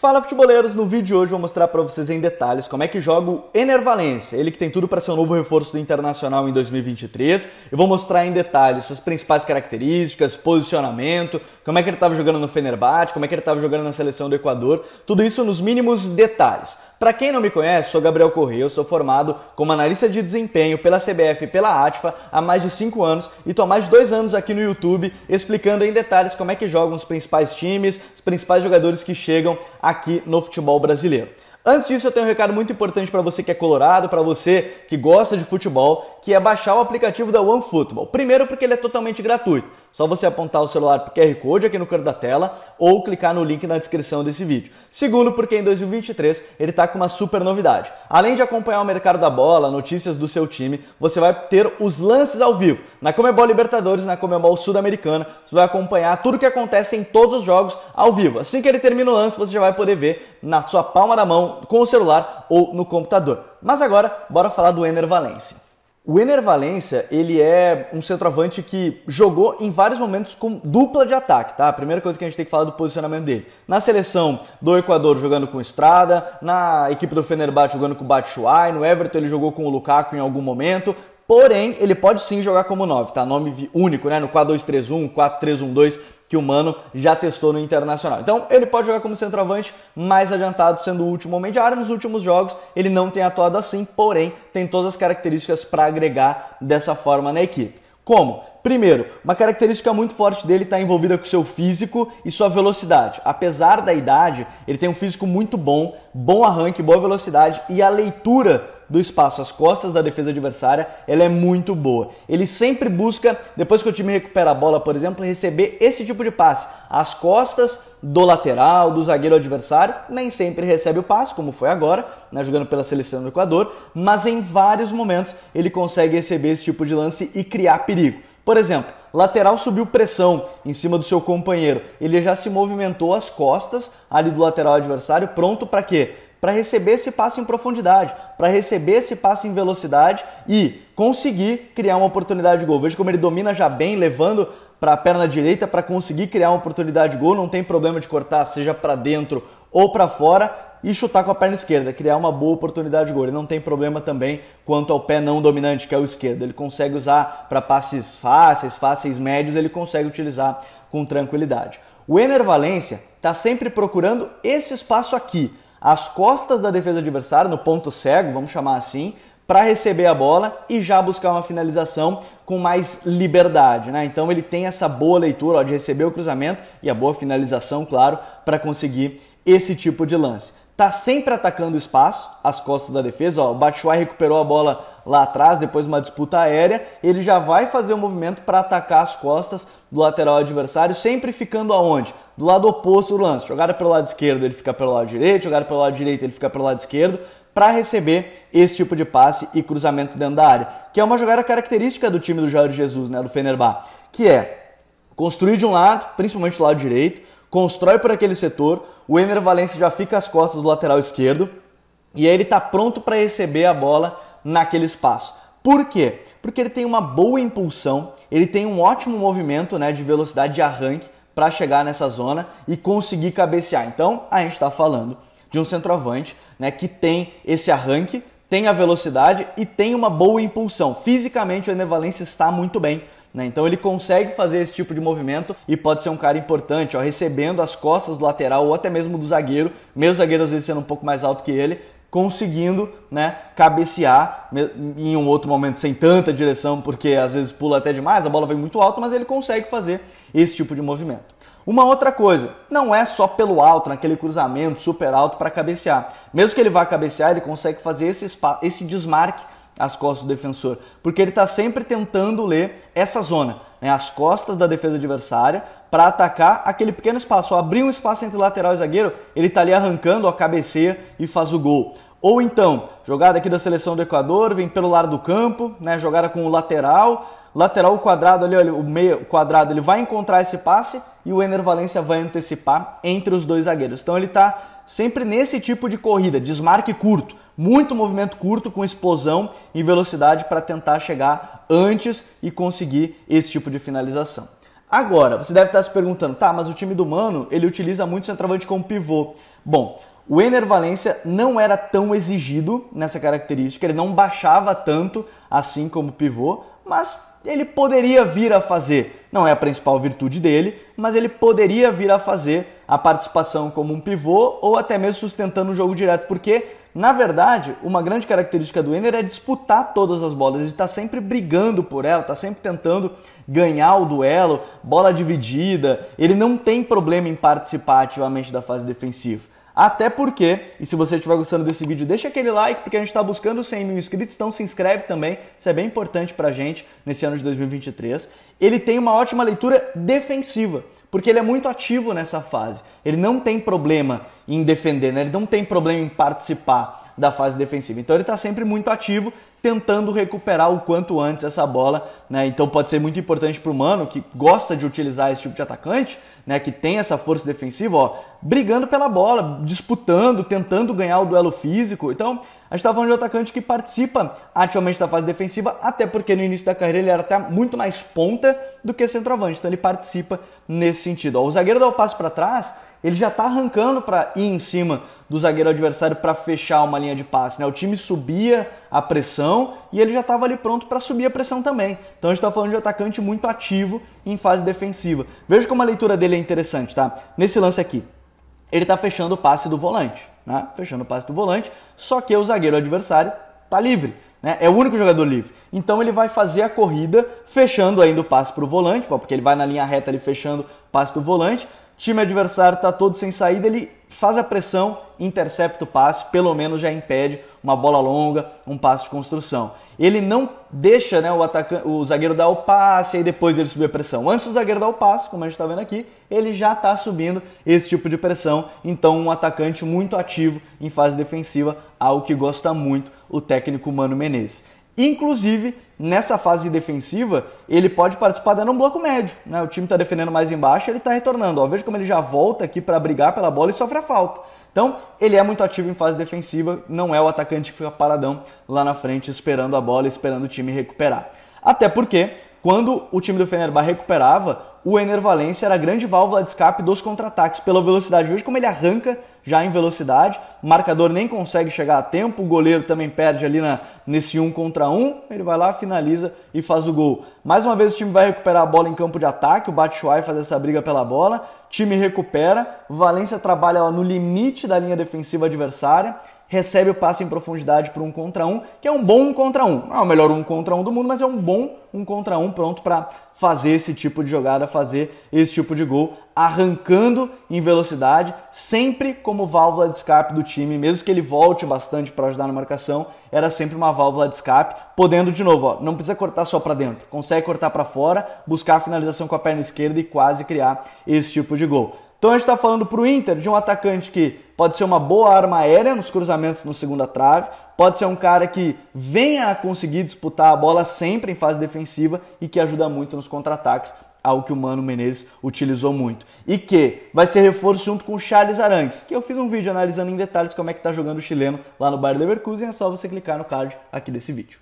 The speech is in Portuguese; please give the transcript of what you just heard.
Fala futeboleiros, no vídeo de hoje vou mostrar para vocês em detalhes como é que joga o Enervalência, ele que tem tudo para ser o um novo reforço do Internacional em 2023. Eu vou mostrar em detalhes suas principais características, posicionamento, como é que ele estava jogando no Fenerbahçe, como é que ele estava jogando na seleção do Equador, tudo isso nos mínimos detalhes. Para quem não me conhece, sou Gabriel Correia, sou formado como analista de desempenho pela CBF e pela ATFA há mais de 5 anos e estou há mais de 2 anos aqui no YouTube explicando em detalhes como é que jogam os principais times, os principais jogadores que chegam aqui no futebol brasileiro. Antes disso, eu tenho um recado muito importante para você que é colorado, para você que gosta de futebol, que é baixar o aplicativo da OneFootball. Primeiro, porque ele é totalmente gratuito. Só você apontar o celular para o QR Code aqui no canto da tela ou clicar no link na descrição desse vídeo. Segundo, porque em 2023 ele está com uma super novidade. Além de acompanhar o mercado da bola, notícias do seu time, você vai ter os lances ao vivo. Na Comebol Libertadores, na Comebol Sul-Americana, você vai acompanhar tudo o que acontece em todos os jogos ao vivo. Assim que ele termina o lance, você já vai poder ver na sua palma da mão, com o celular ou no computador. Mas agora, bora falar do Ener Valencia. O Ener Valência, ele é um centroavante que jogou em vários momentos com dupla de ataque, tá? A primeira coisa que a gente tem que falar do posicionamento dele. Na seleção do Equador jogando com Estrada, na equipe do Fenerbahçe jogando com o Batshuayi, no Everton ele jogou com o Lukaku em algum momento. Porém, ele pode sim jogar como 9, tá? Nome único, né? No 4-2-3-1, 4-3-1-2 que o Mano já testou no Internacional. Então, ele pode jogar como centroavante mais adiantado, sendo o último homem de área. Nos últimos jogos, ele não tem atuado assim, porém, tem todas as características para agregar dessa forma na equipe. Como? Primeiro, uma característica muito forte dele está envolvida com seu físico e sua velocidade. Apesar da idade, ele tem um físico muito bom, bom arranque, boa velocidade e a leitura do espaço às costas da defesa adversária, ela é muito boa. Ele sempre busca, depois que o time recupera a bola, por exemplo, receber esse tipo de passe às costas do lateral, do zagueiro adversário, nem sempre recebe o passe, como foi agora, né, jogando pela seleção do Equador, mas em vários momentos ele consegue receber esse tipo de lance e criar perigo. Por exemplo, lateral subiu pressão em cima do seu companheiro, ele já se movimentou às costas ali do lateral adversário, pronto para quê? para receber esse passe em profundidade, para receber esse passe em velocidade e conseguir criar uma oportunidade de gol. Veja como ele domina já bem, levando para a perna direita para conseguir criar uma oportunidade de gol, não tem problema de cortar, seja para dentro ou para fora, e chutar com a perna esquerda, criar uma boa oportunidade de gol. Ele não tem problema também quanto ao pé não dominante, que é o esquerdo. Ele consegue usar para passes fáceis, fáceis médios, ele consegue utilizar com tranquilidade. O Ener Valência está sempre procurando esse espaço aqui às costas da defesa adversária, no ponto cego, vamos chamar assim, para receber a bola e já buscar uma finalização com mais liberdade, né? Então ele tem essa boa leitura ó, de receber o cruzamento e a boa finalização, claro, para conseguir esse tipo de lance tá sempre atacando o espaço, as costas da defesa. Ó, o Batshuayi recuperou a bola lá atrás, depois de uma disputa aérea, ele já vai fazer o um movimento para atacar as costas do lateral adversário, sempre ficando aonde? Do lado oposto do lance. Jogada pelo lado esquerdo, ele fica pelo lado direito, jogada pelo lado direito, ele fica pelo lado esquerdo, para receber esse tipo de passe e cruzamento dentro da área, que é uma jogada característica do time do Jorge Jesus, né, do Fenerbahçe, que é construir de um lado, principalmente do lado direito, constrói por aquele setor, o Ener Valencia já fica às costas do lateral esquerdo e aí ele está pronto para receber a bola naquele espaço. Por quê? Porque ele tem uma boa impulsão, ele tem um ótimo movimento né, de velocidade de arranque para chegar nessa zona e conseguir cabecear. Então, a gente está falando de um centroavante né, que tem esse arranque, tem a velocidade e tem uma boa impulsão. Fisicamente, o Ener Valencia está muito bem. Né? Então ele consegue fazer esse tipo de movimento e pode ser um cara importante, ó, recebendo as costas do lateral ou até mesmo do zagueiro, mesmo o zagueiro às vezes sendo um pouco mais alto que ele, conseguindo né, cabecear em um outro momento sem tanta direção, porque às vezes pula até demais, a bola vem muito alto, mas ele consegue fazer esse tipo de movimento. Uma outra coisa, não é só pelo alto, naquele cruzamento super alto para cabecear. Mesmo que ele vá cabecear, ele consegue fazer esse, esse desmarque as costas do defensor, porque ele está sempre tentando ler essa zona, né, as costas da defesa adversária, para atacar aquele pequeno espaço. ou abrir um espaço entre lateral e zagueiro, ele está ali arrancando, a cabeceia e faz o gol. Ou então, jogada aqui da seleção do Equador, vem pelo lado do campo, né, jogada com o lateral, lateral quadrado ali, olha, o meio quadrado, ele vai encontrar esse passe e o Ener Valencia vai antecipar entre os dois zagueiros. Então ele está sempre nesse tipo de corrida, desmarque curto muito movimento curto com explosão e velocidade para tentar chegar antes e conseguir esse tipo de finalização. Agora, você deve estar se perguntando, tá, mas o time do Mano, ele utiliza muito o centroavante como pivô. Bom, o Ener Valência não era tão exigido nessa característica, ele não baixava tanto assim como pivô, mas ele poderia vir a fazer. Não é a principal virtude dele, mas ele poderia vir a fazer a participação como um pivô ou até mesmo sustentando o jogo direto, porque na verdade, uma grande característica do Enner é disputar todas as bolas. Ele está sempre brigando por ela, está sempre tentando ganhar o duelo, bola dividida. Ele não tem problema em participar ativamente da fase defensiva. Até porque, e se você estiver gostando desse vídeo, deixa aquele like, porque a gente está buscando 100 mil inscritos, então se inscreve também, isso é bem importante para a gente nesse ano de 2023. Ele tem uma ótima leitura defensiva porque ele é muito ativo nessa fase. Ele não tem problema em defender, né? ele não tem problema em participar da fase defensiva. Então ele está sempre muito ativo, tentando recuperar o quanto antes essa bola. Né? Então pode ser muito importante para o Mano, que gosta de utilizar esse tipo de atacante, né? que tem essa força defensiva, ó, brigando pela bola, disputando, tentando ganhar o duelo físico. Então a gente está falando de um atacante que participa ativamente da fase defensiva, até porque no início da carreira ele era até muito mais ponta do que centroavante, então ele participa nesse sentido. O zagueiro dá o passo para trás, ele já está arrancando para ir em cima do zagueiro adversário para fechar uma linha de passe. Né? O time subia a pressão e ele já estava ali pronto para subir a pressão também. Então a gente está falando de um atacante muito ativo em fase defensiva. Veja como a leitura dele é interessante, tá? Nesse lance aqui, ele está fechando o passe do volante, né? fechando o passe do volante, só que o zagueiro adversário está livre, né? é o único jogador livre. Então ele vai fazer a corrida fechando ainda o passe para o volante, porque ele vai na linha reta ali fechando o passe do volante, time adversário está todo sem saída, ele faz a pressão, intercepta o passe, pelo menos já impede uma bola longa, um passe de construção. Ele não deixa né, o, atacante, o zagueiro dar o passe e depois ele subir a pressão. Antes do zagueiro dar o passe, como a gente está vendo aqui, ele já está subindo esse tipo de pressão. Então, um atacante muito ativo em fase defensiva, algo que gosta muito o técnico Mano Menezes. Inclusive, nessa fase defensiva, ele pode participar dando um bloco médio. Né? O time está defendendo mais embaixo, ele está retornando. Ó, veja como ele já volta aqui para brigar pela bola e sofre a falta. Então, ele é muito ativo em fase defensiva, não é o atacante que fica paradão lá na frente esperando a bola, esperando o time recuperar. Até porque, quando o time do Fenerbahçe recuperava, o Enervalência era a grande válvula de escape dos contra-ataques pela velocidade. Veja como ele arranca já em velocidade, o marcador nem consegue chegar a tempo, o goleiro também perde ali na, nesse um contra um, ele vai lá, finaliza e faz o gol. Mais uma vez o time vai recuperar a bola em campo de ataque, o Batshuayi faz essa briga pela bola, time recupera, Valência trabalha no limite da linha defensiva adversária, recebe o passe em profundidade para um contra um, que é um bom um contra um. Não é o melhor um contra um do mundo, mas é um bom um contra um pronto para fazer esse tipo de jogada, fazer esse tipo de gol, arrancando em velocidade, sempre como válvula de escape do time, mesmo que ele volte bastante para ajudar na marcação, era sempre uma válvula de escape, podendo de novo, ó, não precisa cortar só para dentro, consegue cortar para fora, buscar a finalização com a perna esquerda e quase criar esse tipo de gol. Então a gente está falando para o Inter de um atacante que pode ser uma boa arma aérea nos cruzamentos no segunda trave, pode ser um cara que venha a conseguir disputar a bola sempre em fase defensiva e que ajuda muito nos contra-ataques, algo que o Mano Menezes utilizou muito. E que vai ser reforço junto com o Charles Arangues, que eu fiz um vídeo analisando em detalhes como é que está jogando o chileno lá no Bayer Leverkusen, é só você clicar no card aqui desse vídeo.